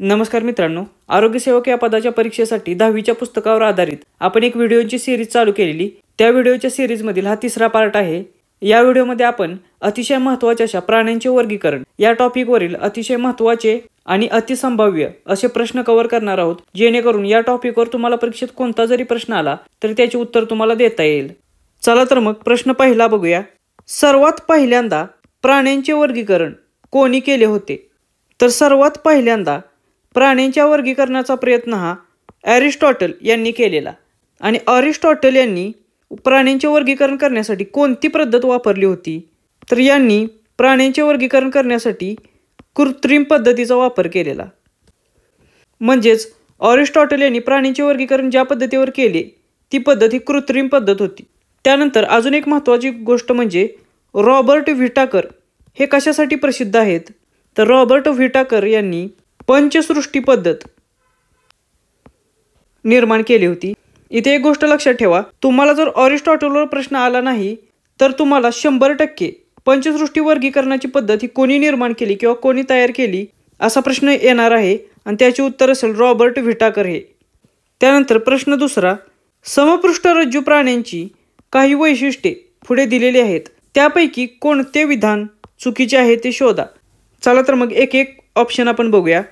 नमस्कार मित्रांनो आरोग्यसेवक या पदाच्या परीक्षेसाठी दहावीच्या पुस्तकावर आधारित आपण एक व्हिडिओची सिरीज चालू केलेली त्या व्हिडिओच्या सिरीजमधील हा तिसरा पार्ट आहे या व्हिडिओमध्ये आपण अतिशय महत्त्वाच्या अशा प्राण्यांचे वर्गीकरण या टॉपिकवरील अतिशय महत्त्वाचे आणि अतिसंभाव्य असे प्रश्न कव्हर करणार आहोत जेणेकरून या टॉपिकवर तुम्हाला परीक्षेत कोणता जरी प्रश्न आला तरी त्याचे उत्तर तुम्हाला देता येईल चला तर मग प्रश्न पहिला बघूया सर्वात पहिल्यांदा प्राण्यांचे वर्गीकरण कोणी केले होते तर सर्वात पहिल्यांदा प्राण्यांच्या वर्गीकरणाचा प्रयत्न हा ॲरिस्टॉटल यांनी केलेला आणि अरिस्टॉटल यांनी प्राण्यांचे वर्गीकरण करण्यासाठी कोणती पद्धत वापरली होती तर यांनी प्राण्यांचे वर्गीकरण करण्यासाठी कृत्रिम पद्धतीचा वापर केलेला म्हणजेच ऑरिस्टॉटल यांनी प्राण्यांचे वर्गीकरण ज्या पद्धतीवर केले ती पद्धत ही कृत्रिम पद्धत होती त्यानंतर अजून एक महत्त्वाची गोष्ट म्हणजे रॉबर्ट व्हिटाकर हे कशासाठी प्रसिद्ध आहेत तर रॉबर्ट व्हिटाकर यांनी पंचसृष्टी पद्धत निर्माण केली होती इथे एक गोष्ट लक्षात ठेवा तुम्हाला जर ऑरिस्टॉटलवर प्रश्न आला नाही तर तुम्हाला शंभर टक्के पंचसृष्टी वर्गीकरणाची पद्धत ही कोणी निर्माण केली किंवा कोणी तयार केली असा प्रश्न येणार आहे आणि त्याचे उत्तर असेल रॉबर्ट व्हिटाकर हे त्यानंतर प्रश्न दुसरा समपृष्ठरज्जू प्राण्यांची काही वैशिष्ट्ये पुढे दिलेली आहेत त्यापैकी कोणते विधान चुकीचे आहे ते शोधा चला तर मग एक एक ऑप्शन आपण बघूया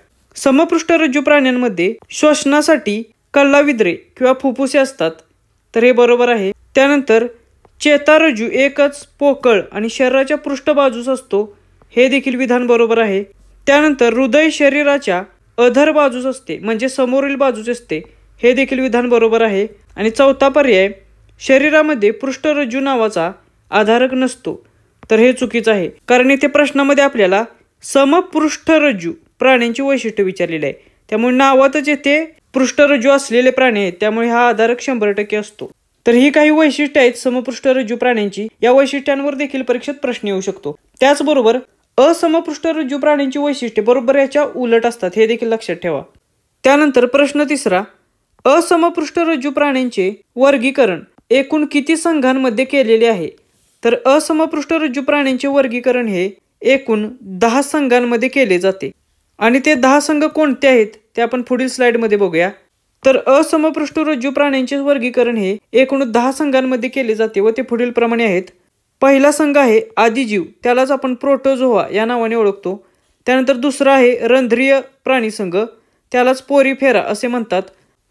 समपृष्ठ रज्जू प्राण्यांमध्ये श्वसनासाठी कल्लाविद्रे किंवा फुफ्फुसे असतात तर हे बरोबर आहे त्यानंतर चेतारज्जू एकच पोकळ आणि शरीराच्या पृष्ठबाजूस असतो हे देखील विधान बरोबर आहे त्यानंतर हृदय शरीराच्या अधर बाजूस असते म्हणजे समोरील बाजूच असते हे देखील विधान बरोबर आहे आणि चौथा पर्याय शरीरामध्ये पृष्ठरज्जू नावाचा आधारक नसतो तर हे चुकीचं आहे कारण इथे प्रश्नामध्ये आपल्याला समपृष्ठरज्जू प्राण्यांची वैशिष्ट्य विचारलेली आहे त्यामुळे नावातच येथे पृष्ठरज्जू असलेले प्राणी आहेत त्यामुळे हा आधारक शंभर टक्के असतो तर ही काही वैशिष्ट्ये आहेत समपृष्ठरज्जू प्राण्यांची या वैशिष्ट्यांवर देखील परीक्षेत प्रश्न येऊ शकतो त्याचबरोबर असमपृष्ठरज्जू प्राण्यांची वैशिष्ट्ये बरोबर याच्या उलट असतात हे देखील लक्षात ठेवा त्यानंतर प्रश्न तिसरा असमपृष्ठरज्जू प्राण्यांचे वर्गीकरण एकूण किती संघांमध्ये केलेले आहे तर असमपृष्ठरज्जू प्राण्यांचे वर्गीकरण हे एकूण दहा संघांमध्ये केले जाते आणि ते दहा संघ कोणते आहेत ते आपण पुढील स्लाइडमध्ये बघूया तर असमपृष्ठरज्जू प्राण्यांचे वर्गीकरण हे एकूण दहा संघांमध्ये केले जाते व ते पुढील प्रमाणे आहेत पहिला संघ आहे आदिजीव त्यालाच आपण प्रोटोजोआ या नावाने ओळखतो त्यानंतर दुसरा आहे रंध्रीय प्राणी संघ त्यालाच पोरीफेरा असे म्हणतात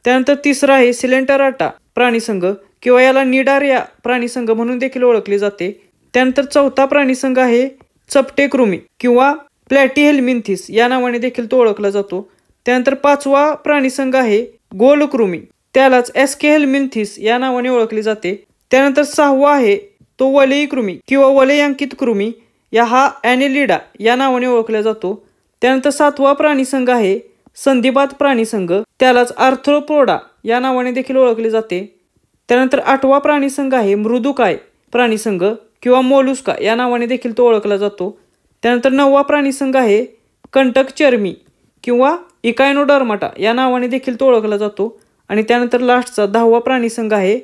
त्यानंतर तिसरा आहे सिलेंटराटा प्राणीसंघ किंवा याला निडारिया प्राणीसंघ म्हणून देखील ओळखले जाते त्यानंतर चौथा प्राणीसंघ आहे चपटेकृमी किंवा प्लॅटी हेल्मिन्थिस या नावाने देखील तो ओळखला जातो त्यानंतर पाचवा प्राणीसंघ आहे गोलकृमी त्यालाच के हेल्मिन्थिस या नावाने ओळखले जाते त्यानंतर सहावा आहे तो वलयी कृमी किंवा वलयांकित कृमी या हा ॲनेलिडा या नावाने ओळखला जातो त्यानंतर सातवा प्राणीसंघ आहे संधिपात प्राणीसंघ त्यालाच आर्थ्रोपोडा या नावाने देखील ओळखले जाते त्यानंतर आठवा प्राणीसंघ आहे मृदुकाय प्राणीसंघ किंवा मोलुस्का या नावाने देखील तो ओळखला जातो त्यानंतर नववा संघ आहे कंटक चर्मी किंवा इकायनोडर्माटा या नावाने देखील तो ओळखला जातो आणि त्यानंतर लास्टचा दहावा प्राणी संघ आहे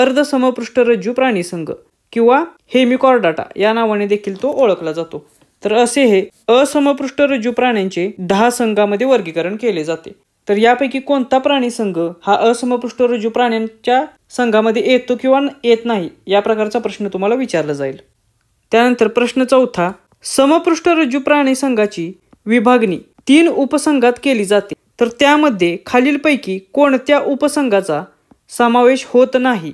अर्धसमपृष्ठरज्जू प्राणीसंघ किंवा हेमिकॉर्डाटा या नावाने देखील तो ओळखला जातो तर असे हे रज्जू प्राण्यांचे दहा संघामध्ये वर्गीकरण केले जाते तर यापैकी कोणता प्राणी संघ हा असमपृष्ठरज्जू प्राण्यांच्या संघामध्ये येतो किंवा येत नाही या प्रकारचा प्रश्न तुम्हाला विचारला जाईल त्यानंतर प्रश्न चौथा समपृष्ठ रज्जू प्राणी संघाची विभागणी तीन उपसंघात केली जाते तर त्यामध्ये खालीलपैकी कोणत्या उपसंघाचा समावेश होत नाही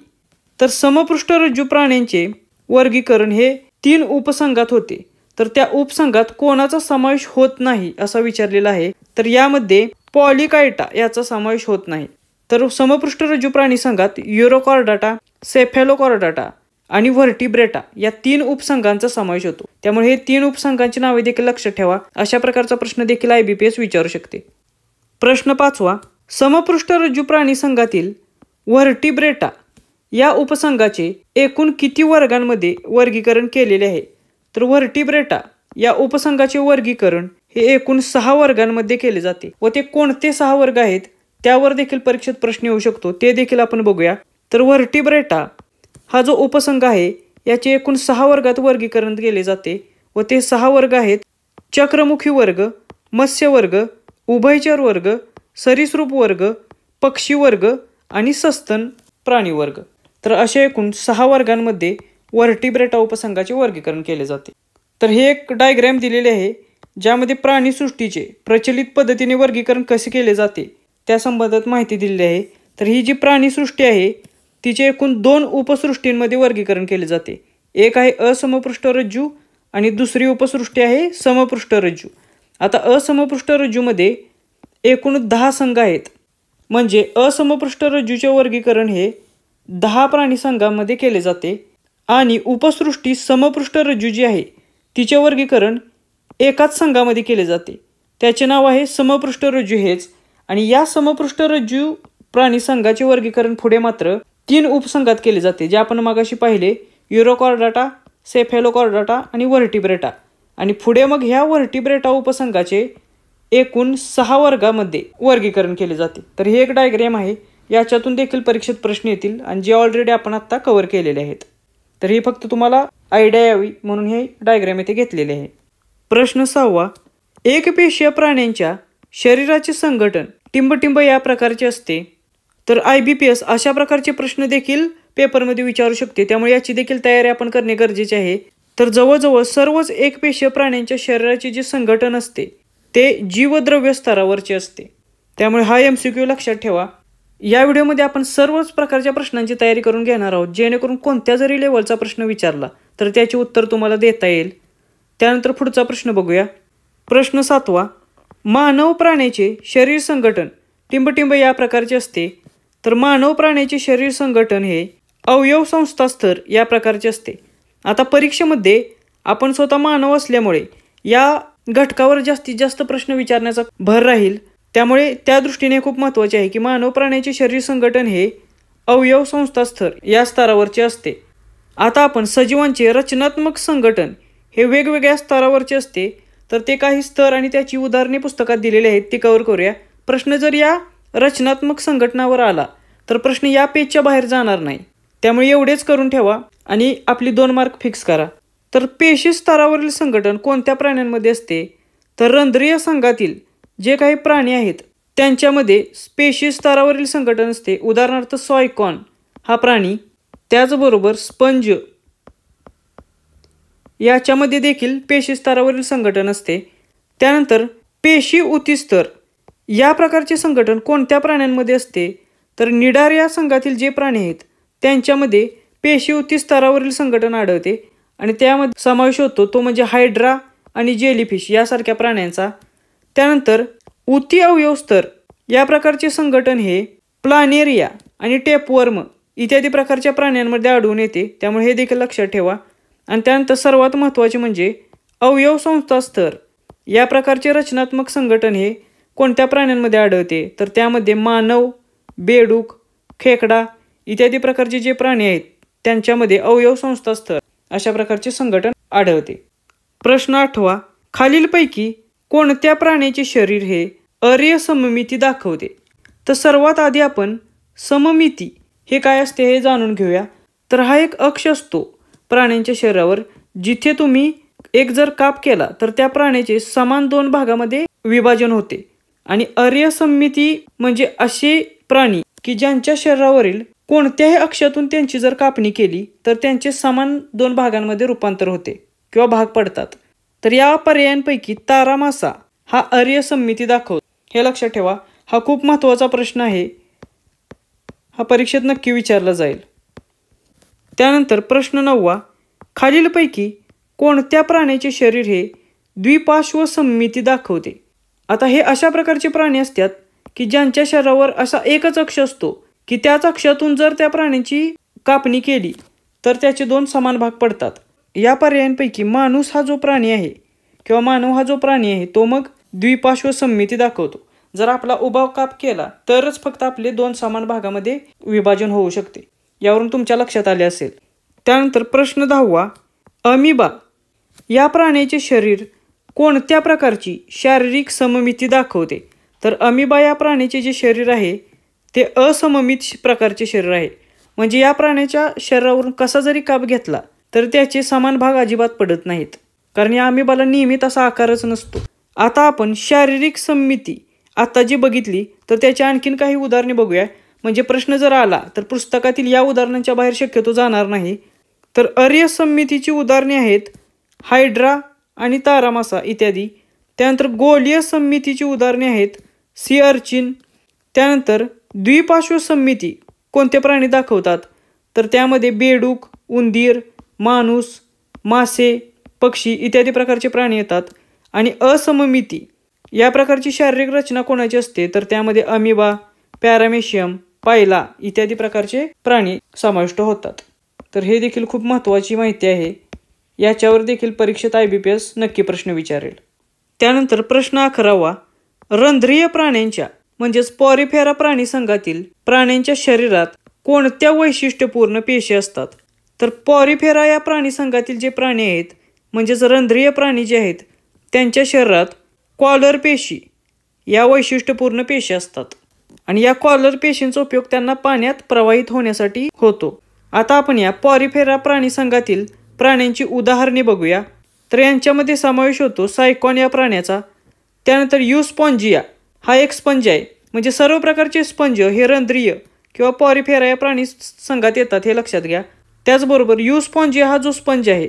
तर समपृष्ठ रज्जू प्राण्यांचे वर्गीकरण हे तीन उपसंघात होते तर त्या उपसंघात कोणाचा समावेश होत नाही असा विचारलेला आहे तर यामध्ये पॉलिकायटा याचा समावेश होत नाही तर समपृष्ठ रज्जू प्राणी संघात युरोकॉर्डाटा सेफॅलोकॉर्डाटा आणि व्हर्टिब्रेटा या तीन उपसंघांचा समावेश होतो त्यामुळे हे तीन उपसंघांची नावे देखील लक्षात ठेवा अशा प्रकारचा प्रश्न देखील एस विचारू शकते प्रश्न पाचवा समपृष्ठ रज्जू प्राणी संघातील व्हर्टिब्रेटा या उपसंघाचे एकूण किती वर्गांमध्ये वर्गीकरण केलेले आहे तर व्हर्टिब्रेटा या उपसंघाचे वर्गीकरण हे एकूण सहा वर्गांमध्ये केले जाते व ते कोणते सहा वर्ग आहेत त्यावर देखील परीक्षेत प्रश्न येऊ शकतो ते देखील आपण बघूया तर व्हर्टिब्रेटा हा जो उपसंघ आहे याचे एकूण सहा वर्गात वर्गीकरण केले जाते व ते सहा वर्ग आहेत चक्रमुखी वर्ग मत्स्य वर्ग उभयचर वर्ग सरीसृप वर्ग पक्षी वर्ग आणि सस्तन प्राणी वर्ग तर अशा एकूण सहा वर्गांमध्ये वर्टिब्रेटा उपसंघाचे वर्गीकरण केले जाते तर हे एक डायग्रॅम दिलेले आहे ज्यामध्ये प्राणीसृष्टीचे प्रचलित पद्धतीने वर्गीकरण कसे केले जाते त्यासंबंधात माहिती दिलेली आहे तर ही जी प्राणीसृष्टी आहे तिचे एकूण दोन उपसृष्टींमध्ये वर्गीकरण केले जाते एक आहे असमपृष्ठ रज्जू आणि दुसरी उपसृष्टी आहे समपृष्ठरज्जू आता असमपृष्ठ रज्जूमध्ये एकूण दहा संघ आहेत म्हणजे असमपृष्ठ रज्जूचे वर्गीकरण हे दहा प्राणी संघामध्ये केले जाते आणि उपसृष्टी समपृष्ठरज्जू जी आहे तिचे वर्गीकरण एकाच संघामध्ये केले जाते त्याचे नाव आहे समपृष्ठरज्जू हेच आणि या समपृष्ठ रज्जू प्राणी संघाचे वर्गीकरण पुढे मात्र तीन उपसंघात केले जाते जे आपण मगाशी पाहिले युरोकॉर्डाटा सेफेलोकॉर्डाटा आणि व्हर्टिब्रेटा आणि पुढे मग ह्या व्हर्टिब्रेटा उपसंघाचे एकूण सहा वर्गामध्ये वर्गीकरण केले जाते तर हे एक डायग्रॅम आहे याच्यातून देखील परीक्षेत प्रश्न येतील आणि जे ऑलरेडी आपण आत्ता कवर केलेले आहेत तर हे फक्त तुम्हाला आयडिया यावी म्हणून हे डायग्रॅम येथे घेतलेले आहे प्रश्न सहावा एक पेशीय प्राण्यांच्या शरीराचे संघटन टिंबटिंब या प्रकारचे असते तर आय बी पी एस अशा प्रकारचे प्रश्न देखील पेपरमध्ये विचारू शकते त्यामुळे याची देखील तयारी आपण करणे गरजेचे आहे तर जवळजवळ सर्वच एक पेशीय प्राण्यांच्या शरीराचे जे संघटन असते ते जीवद्रव्य स्तरावरचे असते त्यामुळे हा एम सी क्यू लक्षात ठेवा या व्हिडिओमध्ये आपण सर्वच प्रकारच्या प्रश्नांची तयारी करून घेणार आहोत जेणेकरून कोणत्या जरी लेवलचा प्रश्न विचारला तर त्याचे उत्तर तुम्हाला देता येईल त्यानंतर पुढचा प्रश्न बघूया प्रश्न सातवा मानव प्राण्याचे शरीर संघटन टिंबटिंब या प्रकारचे असते तर मानव प्राण्याचे शरीर संघटन हे अवयव संस्था स्तर या प्रकारचे असते आता परीक्षेमध्ये आपण स्वतः मानव असल्यामुळे या घटकावर जास्तीत जास्त प्रश्न विचारण्याचा भर राहील त्यामुळे त्या दृष्टीने खूप महत्त्वाचे आहे की मानव प्राण्याचे शरीर संघटन हे अवयव स्तर या स्तरावरचे असते आता आपण सजीवांचे रचनात्मक संघटन हे वेगवेगळ्या स्तरावरचे असते तर ते काही स्तर आणि त्याची उदाहरणे पुस्तकात दिलेली आहेत ते कव्हर करूया प्रश्न जर या रचनात्मक संघटनावर आला तर प्रश्न या पेजच्या बाहेर जाणार नाही त्यामुळे एवढेच करून ठेवा आणि आपली दोन मार्क फिक्स करा तर पेशी स्तरावरील संघटन कोणत्या प्राण्यांमध्ये असते तर रंध्रीय संघातील जे काही प्राणी आहेत त्यांच्यामध्ये पेशी स्तरावरील संघटन असते उदाहरणार्थ सॉयकॉन हा प्राणी त्याचबरोबर स्पंज याच्यामध्ये देखील पेशी स्तरावरील संघटन असते त्यानंतर पेशी उतिस्तर या प्रकारचे संघटन कोणत्या प्राण्यांमध्ये असते तर निडार या संघातील जे प्राणी आहेत त्यांच्यामध्ये पेशीवती स्तरावरील संघटन आढळते आणि त्यामध्ये समावेश होतो तो म्हणजे हायड्रा आणि जेलीफिश यासारख्या प्राण्यांचा त्यानंतर उती अवयव स्तर या प्रकारचे संघटन हे प्लानेरिया आणि टेपवर्म इत्यादी प्रकारच्या प्राण्यांमध्ये आढळून येते त्यामुळे हे देखील लक्षात ठेवा आणि त्यानंतर सर्वात महत्त्वाचे म्हणजे अवयव संस्था स्तर या प्रकारचे रचनात्मक संघटन हे कोणत्या प्राण्यांमध्ये आढळते तर त्यामध्ये मानव बेडूक खेकडा इत्यादी प्रकारचे जे प्राणी आहेत त्यांच्यामध्ये अवयव स्थळ अशा प्रकारचे संघटन आढळते प्रश्न आठवा खालीलपैकी कोणत्या प्राण्याचे शरीर हे अर्य सममिती दाखवते तर सर्वात आधी आपण सममिती हे काय असते हे जाणून घेऊया तर हा एक अक्ष असतो प्राण्यांच्या शरीरावर जिथे तुम्ही एक जर काप केला तर त्या प्राण्याचे समान दोन भागामध्ये विभाजन होते आणि संमिती म्हणजे असे प्राणी की ज्यांच्या शरीरावरील कोणत्याही अक्षातून त्यांची जर कापणी केली तर त्यांचे समान दोन भागांमध्ये रूपांतर होते किंवा भाग पडतात तर या पर्यायांपैकी तारा मासा हा अर्य संमिती दाखवतो हे लक्षात ठेवा हा खूप महत्त्वाचा प्रश्न आहे हा परीक्षेत नक्की विचारला जाईल त्यानंतर प्रश्न नववा खालीलपैकी कोणत्या प्राण्याचे शरीर हे द्विपार्श्व संमिती दाखवते आता हे अशा प्रकारचे प्राणी असतात की ज्यांच्या शरीरावर असा एकच अक्ष असतो की त्याच अक्षातून जर त्या प्राण्याची कापणी केली तर त्याचे दोन समान भाग पडतात या पर्यायांपैकी माणूस हा जो प्राणी आहे किंवा मानव हा जो प्राणी आहे तो मग द्विपाश्व दाखवतो जर आपला उभा काप केला तरच फक्त आपले दोन समान भागामध्ये विभाजन होऊ शकते यावरून तुमच्या लक्षात आले असेल त्यानंतर प्रश्न दहावा अमिबा या प्राण्याचे शरीर कोणत्या प्रकारची शारीरिक सममिती दाखवते तर अमिबा या प्राण्याचे जे शरीर आहे ते असममित प्रकारचे शरीर आहे म्हणजे या प्राण्याच्या शरीरावरून कसा जरी काप घेतला तर त्याचे समान भाग अजिबात पडत नाहीत कारण या अमिबाला नियमित असा आकारच नसतो आता आपण शारीरिक सममिती आता जी बघितली तर त्याची आणखीन काही उदाहरणे बघूया म्हणजे प्रश्न जर आला तर पुस्तकातील या उदाहरणांच्या बाहेर शक्यतो जाणार नाही तर अर्य सममितीची उदाहरणे आहेत हायड्रा आणि तारामासा इत्यादी त्यानंतर गोलीय समितीची उदाहरणे आहेत सी अर्चिन त्यानंतर द्विपार्श्व समिती कोणते प्राणी दाखवतात तर त्यामध्ये बेडूक उंदीर माणूस मासे पक्षी इत्यादी प्रकारचे प्राणी येतात आणि असममिती या प्रकारची शारीरिक रचना कोणाची असते तर त्यामध्ये अमिबा पॅरामेशियम पायला इत्यादी प्रकारचे प्राणी समाविष्ट होतात तर हे देखील खूप महत्त्वाची माहिती आहे याच्यावर देखील परीक्षेत आय बी पी एस नक्की प्रश्न विचारेल त्यानंतर प्रश्न अकरावा रंध्रीय प्राण्यांच्या म्हणजेच पॉरिफेरा प्राणी संघातील प्राण्यांच्या शरीरात कोणत्या वैशिष्ट्यपूर्ण पेशी असतात तर पॉरिफेरा या प्राणी संघातील जे प्राणी आहेत म्हणजेच रंध्रीय प्राणी जे आहेत त्यांच्या शरीरात कॉलर पेशी या वैशिष्ट्यपूर्ण पेशी असतात आणि या कॉलर पेशींचा उपयोग त्यांना पाण्यात प्रवाहित होण्यासाठी होतो आता आपण या पॉरिफेरा प्राणी संघातील प्राण्यांची उदाहरणे बघूया तर यांच्यामध्ये समावेश होतो सायकॉन या प्राण्याचा त्यानंतर स्पॉन्जिया हा एक स्पंज आहे म्हणजे सर्व प्रकारचे स्पंज हे रंध्रीय किंवा पॉरिफेरा या प्राणी संघात येतात हे लक्षात घ्या त्याचबरोबर स्पॉन्जिया हा जो स्पंज आहे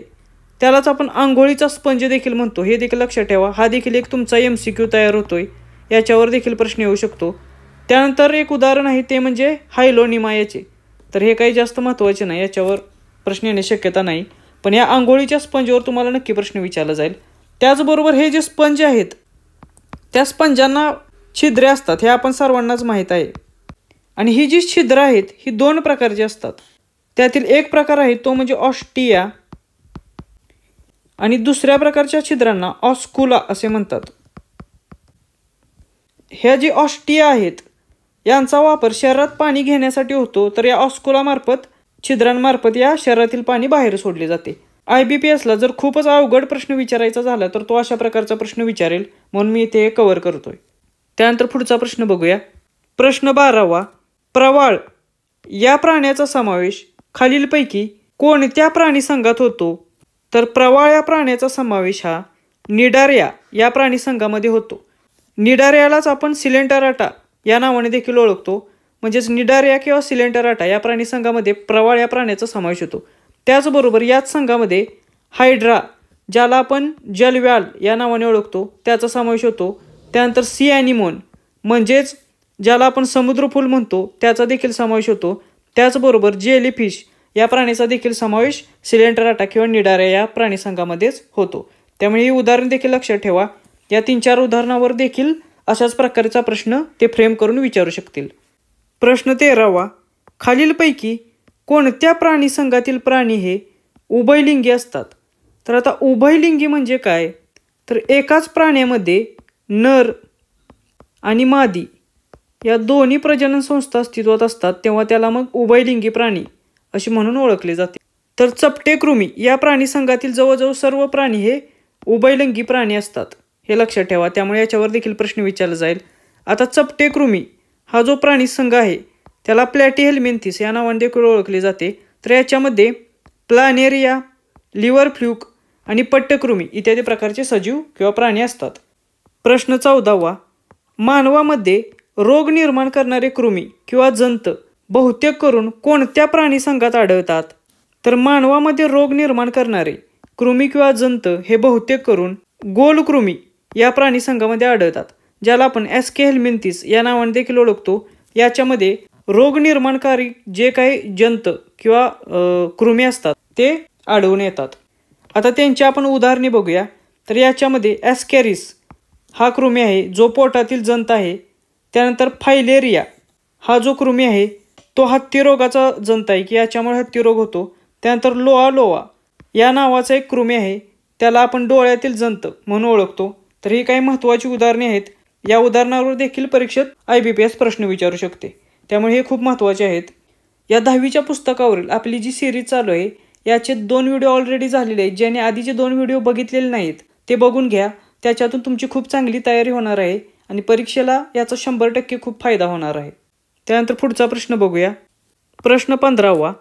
त्यालाच आपण आंघोळीचा स्पंज देखील म्हणतो हे देखील लक्षात ठेवा हा देखील एक तुमचा एम सी क्यू तयार होतोय याच्यावर देखील प्रश्न येऊ शकतो त्यानंतर एक उदाहरण आहे ते म्हणजे हायलोनिमा याचे तर हे काही जास्त महत्त्वाचे नाही याच्यावर प्रश्न येण्याची शक्यता नाही पण या आंघोळीच्या स्पंजवर तुम्हाला नक्की प्रश्न विचारला जाईल त्याचबरोबर हे जे स्पंज आहेत त्या स्पंजांना छिद्रे असतात हे आपण सर्वांनाच माहीत आहे आणि ही जी छिद्र आहेत ही दोन प्रकारची असतात त्यातील एक प्रकार आहे तो म्हणजे ऑस्टिया आणि दुसऱ्या प्रकारच्या छिद्रांना ऑस्कुला असे म्हणतात ह्या जी ऑस्टिया आहेत यांचा वापर शहरात पाणी घेण्यासाठी होतो तर या ऑस्कुलामार्फत छिद्रांमार्फत या शहरातील पाणी बाहेर सोडले जाते आय बी पी एसला जर खूपच अवघड प्रश्न विचारायचा झाला तर तो अशा प्रकारचा प्रश्न विचारेल म्हणून मी इथे कव्हर करतोय त्यानंतर पुढचा प्रश्न बघूया प्रश्न बारावा प्रवाळ या प्राण्याचा समावेश खालीलपैकी कोणत्या प्राणी संघात होतो तर प्रवाळ या प्राण्याचा समावेश हा निडार्या या प्राणी संघामध्ये होतो निडार्यालाच आपण आटा या नावाने देखील ओळखतो म्हणजेच निडार्या किंवा आटा या प्राणी संघामध्ये प्रवाळ या प्राण्याचा समावेश होतो त्याचबरोबर याच संघामध्ये हायड्रा ज्याला आपण जलव्याल या नावाने ओळखतो त्याचा समावेश होतो त्यानंतर सी ॲनिमोन म्हणजेच ज्याला आपण समुद्रफूल म्हणतो त्याचा देखील समावेश होतो त्याचबरोबर जेलीफिश या प्राण्याचा देखील समावेश आटा किंवा निडाऱ्या या प्राणी संघामध्येच होतो त्यामुळे ही उदाहरण देखील लक्षात ठेवा या तीन चार उदाहरणावर देखील अशाच प्रकारचा प्रश्न ते फ्रेम करून विचारू शकतील प्रश्न तेरावा खालीलपैकी कोणत्या प्राणी संघातील प्राणी हे उभयलिंगी असतात तर आता उभयलिंगी म्हणजे काय तर एकाच प्राण्यामध्ये नर आणि मादी या दोन्ही प्रजनन संस्था अस्तित्वात असतात तेव्हा त्याला मग उभयलिंगी प्राणी अशी म्हणून ओळखले जाते तर चपटे कृमी या प्राणी संघातील जवळजवळ सर्व प्राणी हे उभयलिंगी प्राणी असतात हे लक्षात ठेवा त्यामुळे याच्यावर देखील प्रश्न विचारला जाईल आता चपटे कृमी हा जो प्राणी संघ आहे त्याला प्लॅटी हेल्मेंथिस या नावाने देखील ओळखले जाते तर याच्यामध्ये प्लानेरिया लिव्हर फ्ल्यूक आणि पट्टकृमी इत्यादी प्रकारचे सजीव किंवा प्राणी असतात प्रश्न चौदावा मानवामध्ये रोग निर्माण करणारे कृमी किंवा जंत बहुतेक करून कोणत्या प्राणी संघात आढळतात तर मानवामध्ये रोग निर्माण करणारे कृमी किंवा जंत हे बहुतेक करून गोलकृमी या प्राणी संघामध्ये आढळतात ज्याला आपण ॲस्केहेल मिंतीस या नावाने देखील ओळखतो याच्यामध्ये रोग निर्माणकारी जे काही जंत किंवा कृमी असतात ते आढळून येतात आता त्यांची आपण उदाहरणे बघूया तर याच्यामध्ये ॲस्कॅरिस हा कृमी आहे जो पोटातील जंत आहे त्यानंतर फायलेरिया हा जो कृमी आहे तो हत्तीरोगाचा जंत आहे की याच्यामुळे हत्तीरोग होतो त्यानंतर लोआ लोआ या नावाचा एक कृमी आहे त्याला आपण डोळ्यातील जंत म्हणून ओळखतो तर ही काही महत्त्वाची उदाहरणे आहेत या उदाहरणावर देखील परीक्षेत आय बी पी एस प्रश्न विचारू शकते त्यामुळे हे खूप महत्त्वाचे आहेत या दहावीच्या पुस्तकावरील आपली जी सिरीज चालू आहे याचे दोन व्हिडिओ ऑलरेडी झालेले आहेत ज्याने आधीचे दोन व्हिडिओ बघितलेले नाहीत ते बघून घ्या त्याच्यातून तुमची खूप चांगली तयारी होणार आहे आणि परीक्षेला याचा शंभर टक्के खूप फायदा होणार आहे त्यानंतर पुढचा प्रश्न बघूया प्रश्न पंधरावा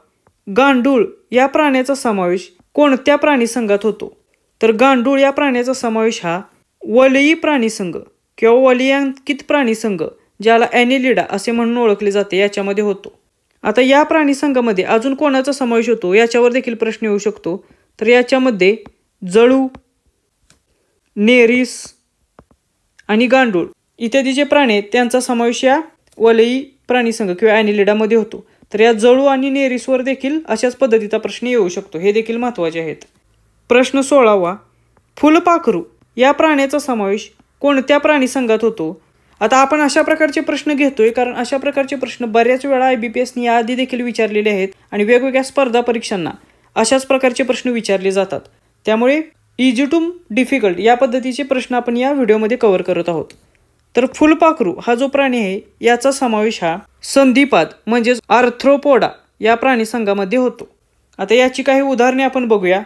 गांडूळ या प्राण्याचा समावेश कोणत्या प्राणी संघात होतो तर गांडूळ या प्राण्याचा समावेश हा वलयी प्राणीसंघ किंवा प्राणी प्राणीसंघ ज्याला ॲनिलिडा असे म्हणून ओळखले जाते याच्यामध्ये होतो आता या प्राणीसंघामध्ये अजून कोणाचा समावेश होतो याच्यावर देखील प्रश्न येऊ शकतो तर याच्यामध्ये जळू नेरिस आणि गांडूळ इत्यादी जे प्राणी आहेत त्यांचा समावेश या वलयी प्राणीसंघ किंवा ॲनिलिडामध्ये होतो तर या जळू आणि नेरिसवर देखील अशाच पद्धतीचा प्रश्न येऊ शकतो हे देखील महत्त्वाचे आहेत प्रश्न सोळावा फुलपाखरू या प्राण्याचा समावेश कोणत्या प्राणी संघात होतो आता आपण अशा प्रकारचे प्रश्न घेतोय कारण अशा प्रकारचे प्रश्न बऱ्याच वेळा आय बी पी एसनी याआधी देखील विचारलेले आहेत आणि वेगवेगळ्या स्पर्धा परीक्षांना अशाच प्रकारचे प्रश्न विचारले जातात त्यामुळे इजी टू डिफिकल्ट या पद्धतीचे प्रश्न आपण या व्हिडिओमध्ये कव्हर करत आहोत तर फुलपाखरू हा जो प्राणी आहे याचा समावेश हा संधिपाद म्हणजेच आर्थ्रोपोडा या प्राणी संघामध्ये होतो आता याची काही उदाहरणे आपण बघूया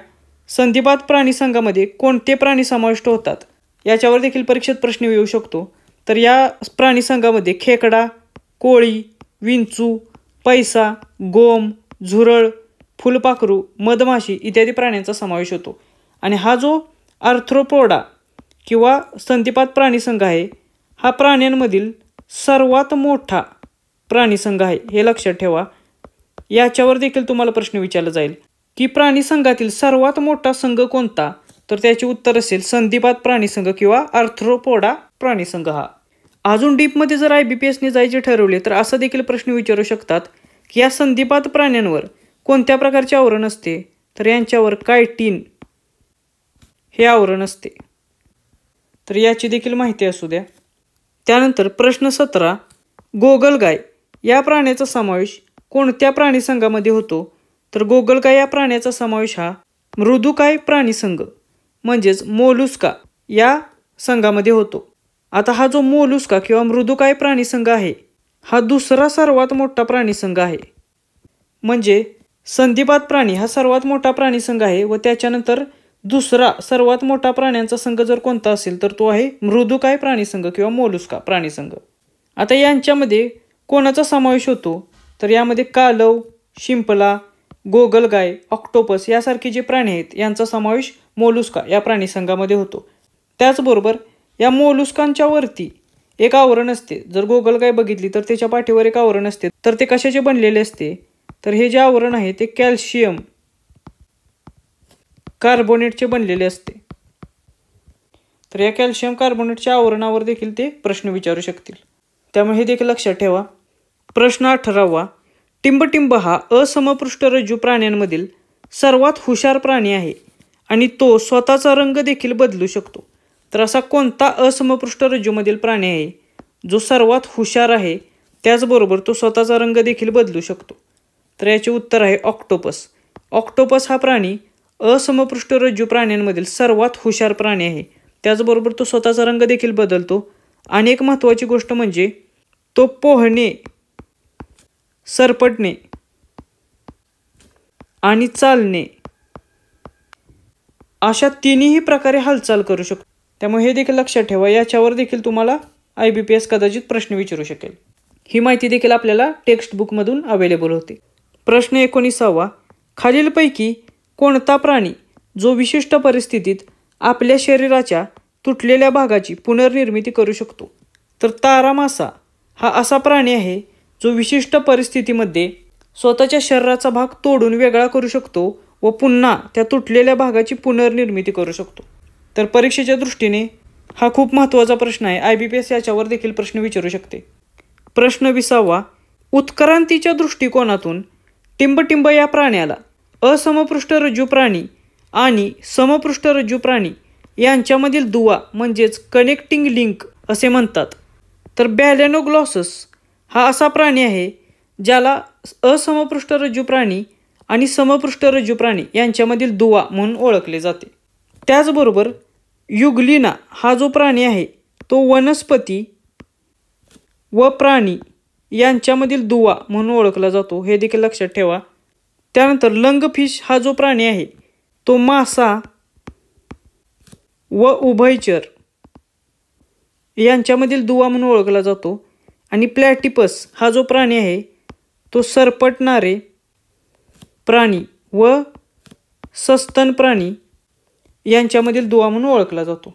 संधिपाद प्राणी संघामध्ये कोणते प्राणी समाविष्ट होतात याच्यावर देखील परीक्षेत प्रश्न येऊ शकतो तर या प्राणीसंघामध्ये खेकडा कोळी विंचू पैसा गोम झुरळ फुलपाखरू मधमाशी इत्यादी प्राण्यांचा समावेश होतो आणि हा जो आर्थ्रोपोडा किंवा संधिपात प्राणीसंघ आहे हा प्राण्यांमधील सर्वात मोठा प्राणीसंघ आहे हे लक्षात ठेवा याच्यावर देखील तुम्हाला प्रश्न विचारला जाईल की प्राणीसंघातील सर्वात मोठा संघ कोणता तर त्याचे उत्तर असेल संधिपात प्राणीसंघ किंवा आर्थ्रोपोडा प्राणीसंघ हा अजून डीपमध्ये जर आय बी पी एसने जायचे ठरवले तर असा देखील प्रश्न विचारू शकतात की या संधिपात प्राण्यांवर कोणत्या प्रकारचे आवरण असते तर यांच्यावर टीन हे आवरण असते तर याची देखील माहिती असू द्या त्यानंतर प्रश्न सतरा गोगलगाय या प्राण्याचा समावेश कोणत्या प्राणीसंघामध्ये होतो तर गोगलगाय या प्राण्याचा समावेश हा मृदुकाय प्राणीसंघ म्हणजेच मोलुस्का या संघामध्ये होतो आता हा जो मोलुस्का किंवा मृदुकाय प्राणीसंघ आहे हा दुसरा सर्वात मोठा प्राणीसंघ आहे म्हणजे संधिपात प्राणी हा सर्वात मोठा प्राणीसंघ आहे व त्याच्यानंतर दुसरा सर्वात मोठा प्राण्यांचा संघ जर कोणता असेल तर तो आहे मृदुकाय प्राणीसंघ किंवा मोलुस्का प्राणीसंघ आता यांच्यामध्ये कोणाचा समावेश होतो तर यामध्ये कालव शिंपला गोगलगाय ऑक्टोपस यासारखे जे प्राणी आहेत यांचा समावेश मोलुस्का या प्राणी संघामध्ये होतो त्याचबरोबर या मोलुस्कांच्या वरती एक आवरण असते जर गोगलगाय बघितली तर त्याच्या पाठीवर एक आवरण असते तर ते कशाचे बनलेले असते तर हे जे आवरण आहे ते कॅल्शियम कार्बोनेटचे बनलेले असते तर या कॅल्शियम कार्बोनेटच्या आवरणावर देखील ते प्रश्न विचारू शकतील त्यामुळे हे देखील लक्षात ठेवा प्रश्न अठरावा टिंबटिंब हा असमपृष्ठरज्जू प्राण्यांमधील सर्वात हुशार प्राणी आहे आणि तो स्वतःचा रंग देखील बदलू शकतो तर असा कोणता रज्जूमधील प्राणी आहे जो सर्वात हुशार आहे त्याचबरोबर तो स्वतःचा रंग देखील बदलू शकतो तर याचे उत्तर आहे ऑक्टोपस ऑक्टोपस हा प्राणी असमपृष्ठरज्जू प्राण्यांमधील सर्वात हुशार प्राणी आहे त्याचबरोबर तो स्वतःचा रंग देखील बदलतो आणि एक महत्त्वाची गोष्ट म्हणजे तो पोहणे सरपटणे आणि चालणे अशा तिन्ही प्रकारे हालचाल करू शकतो त्यामुळे हे देखील लक्षात ठेवा याच्यावर देखील तुम्हाला आय बी पी एस कदाचित प्रश्न विचारू शकेल ही माहिती देखील आपल्याला टेक्स्टबुकमधून अवेलेबल होते प्रश्न एकोणीसावा खालीलपैकी कोणता प्राणी जो विशिष्ट परिस्थितीत आपल्या शरीराच्या तुटलेल्या भागाची पुनर्निर्मिती करू शकतो तर तारा मासा हा असा प्राणी आहे जो विशिष्ट परिस्थितीमध्ये स्वतःच्या शरीराचा भाग तोडून वेगळा करू शकतो व पुन्हा त्या तुटलेल्या भागाची पुनर्निर्मिती करू शकतो तर परीक्षेच्या दृष्टीने हा खूप महत्त्वाचा प्रश्न आहे आय बी पी एस याच्यावर देखील प्रश्न विचारू शकते प्रश्न विसावा उत्क्रांतीच्या दृष्टिकोनातून टिंबटिंब या प्राण्याला असमपृष्ठ रज्जू प्राणी आणि समपृष्ठ रज्जू प्राणी यांच्यामधील दुवा म्हणजेच कनेक्टिंग लिंक असे म्हणतात तर बॅलेनोग्लॉसस हा असा प्राणी आहे ज्याला असमपृष्ठरज्जू प्राणी आणि समपृष्ठरज्जू प्राणी यांच्यामधील दुवा म्हणून ओळखले जाते त्याचबरोबर युगलिना हा जो प्राणी आहे तो वनस्पती व प्राणी यांच्यामधील दुवा म्हणून ओळखला जातो हे देखील लक्षात ठेवा त्यानंतर लंगफिश हा जो प्राणी आहे तो मासा व उभयचर यांच्यामधील दुवा म्हणून ओळखला जातो आणि प्लॅटिपस हा जो प्राणी आहे तो सरपटणारे प्राणी व सस्तन प्राणी यांच्यामधील दुवा म्हणून ओळखला जातो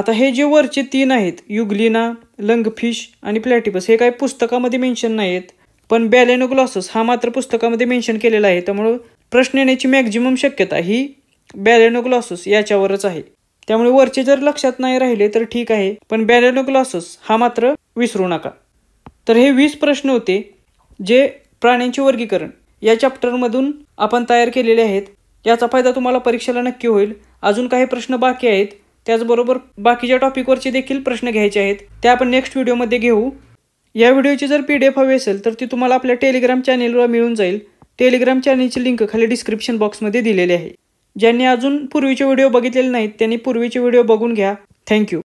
आता हे जे वरचे तीन आहेत युग्लिना लंगफिश आणि प्लॅटिपस हे काही पुस्तकामध्ये मेन्शन नाही आहेत पण बॅलेनोग्लॉसस हा मात्र पुस्तकामध्ये मेन्शन केलेला आहे त्यामुळं प्रश्न येण्याची मॅक्झिमम शक्यता ही बॅलेनोग्लॉसस याच्यावरच आहे त्यामुळे वरचे जर लक्षात नाही राहिले तर ठीक आहे पण बॅलेनोग्लॉसस हा मात्र विसरू नका तर हे वीस प्रश्न होते जे प्राण्यांचे वर्गीकरण या चॅप्टरमधून आपण तयार केलेले आहेत याचा फायदा तुम्हाला परीक्षेला नक्की होईल अजून काही प्रश्न बाकी आहेत त्याचबरोबर बाकीच्या टॉपिकवरचे देखील प्रश्न घ्यायचे आहेत ते आपण नेक्स्ट व्हिडिओमध्ये घेऊ या व्हिडिओची जर पी डी एफ हवी असेल तर ती तुम्हाला आपल्या टेलिग्राम चॅनेलवर मिळून जाईल टेलिग्राम चॅनेलची लिंक खाली डिस्क्रिप्शन बॉक्समध्ये दिलेली आहे ज्यांनी अजून पूर्वीचे व्हिडिओ बघितलेले नाहीत त्यांनी पूर्वीचे व्हिडिओ बघून घ्या थँक्यू